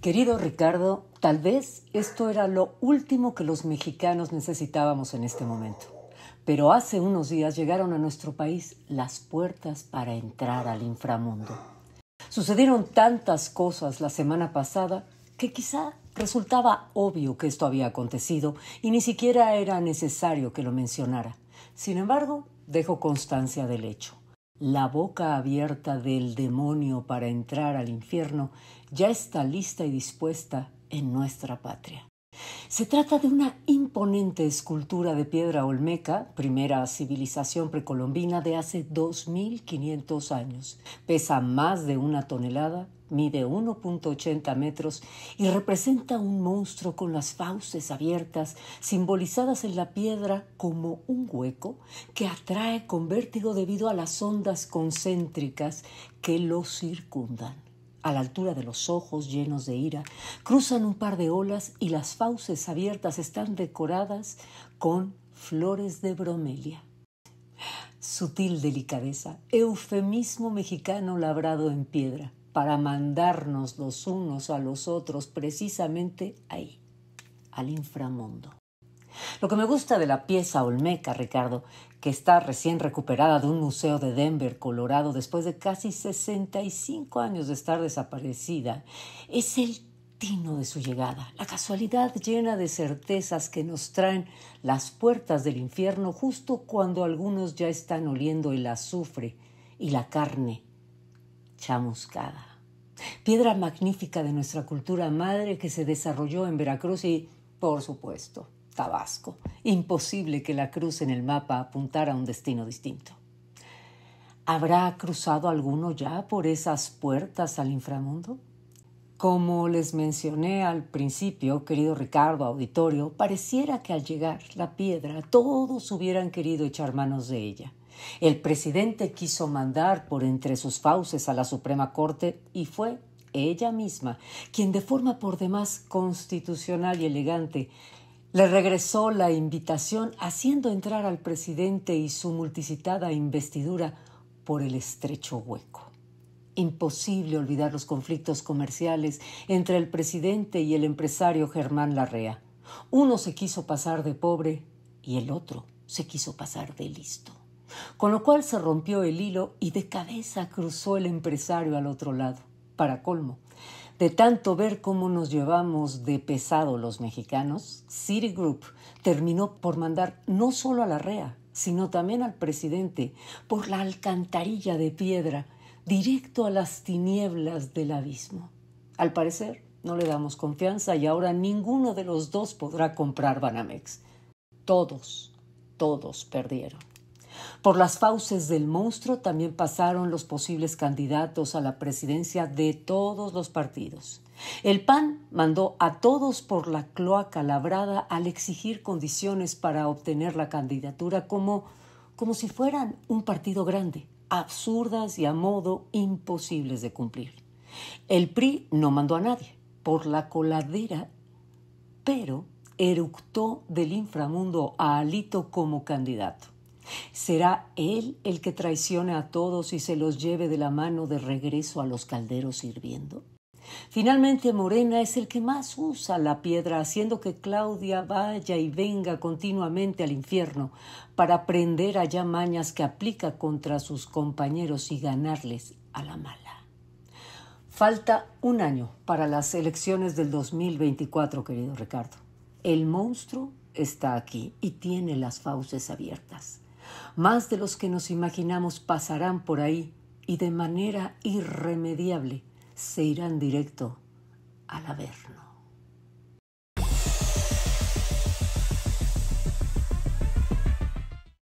Querido Ricardo, tal vez esto era lo último que los mexicanos necesitábamos en este momento. Pero hace unos días llegaron a nuestro país las puertas para entrar al inframundo. Sucedieron tantas cosas la semana pasada que quizá resultaba obvio que esto había acontecido y ni siquiera era necesario que lo mencionara. Sin embargo, dejo constancia del hecho. La boca abierta del demonio para entrar al infierno ya está lista y dispuesta en nuestra patria. Se trata de una imponente escultura de piedra olmeca, primera civilización precolombina de hace 2.500 años. Pesa más de una tonelada, mide 1.80 metros y representa un monstruo con las fauces abiertas, simbolizadas en la piedra como un hueco que atrae con vértigo debido a las ondas concéntricas que lo circundan a la altura de los ojos llenos de ira, cruzan un par de olas y las fauces abiertas están decoradas con flores de bromelia. Sutil delicadeza, eufemismo mexicano labrado en piedra, para mandarnos los unos a los otros precisamente ahí, al inframundo. Lo que me gusta de la pieza Olmeca, Ricardo, que está recién recuperada de un museo de Denver, Colorado, después de casi 65 años de estar desaparecida, es el tino de su llegada, la casualidad llena de certezas que nos traen las puertas del infierno justo cuando algunos ya están oliendo el azufre y la carne chamuscada. Piedra magnífica de nuestra cultura madre que se desarrolló en Veracruz y, por supuesto, Tabasco. Imposible que la cruz en el mapa apuntara a un destino distinto. ¿Habrá cruzado alguno ya por esas puertas al inframundo? Como les mencioné al principio, querido Ricardo Auditorio, pareciera que al llegar la piedra todos hubieran querido echar manos de ella. El presidente quiso mandar por entre sus fauces a la Suprema Corte y fue ella misma quien de forma por demás constitucional y elegante le regresó la invitación haciendo entrar al presidente y su multicitada investidura por el estrecho hueco. Imposible olvidar los conflictos comerciales entre el presidente y el empresario Germán Larrea. Uno se quiso pasar de pobre y el otro se quiso pasar de listo. Con lo cual se rompió el hilo y de cabeza cruzó el empresario al otro lado. Para colmo, de tanto ver cómo nos llevamos de pesado los mexicanos, Citigroup terminó por mandar no solo a la REA, sino también al presidente por la alcantarilla de piedra, directo a las tinieblas del abismo. Al parecer, no le damos confianza y ahora ninguno de los dos podrá comprar Banamex. Todos, todos perdieron. Por las fauces del monstruo también pasaron los posibles candidatos a la presidencia de todos los partidos. El PAN mandó a todos por la cloaca labrada al exigir condiciones para obtener la candidatura como, como si fueran un partido grande, absurdas y a modo imposibles de cumplir. El PRI no mandó a nadie por la coladera, pero eructó del inframundo a Alito como candidato. Será Él el que traicione a todos y se los lleve de la mano de regreso a los calderos hirviendo. Finalmente, Morena es el que más usa la piedra, haciendo que Claudia vaya y venga continuamente al infierno para aprender allá mañas que aplica contra sus compañeros y ganarles a la mala. Falta un año para las elecciones del 2024, querido Ricardo. El monstruo está aquí y tiene las fauces abiertas. Más de los que nos imaginamos pasarán por ahí y de manera irremediable se irán directo al Averno.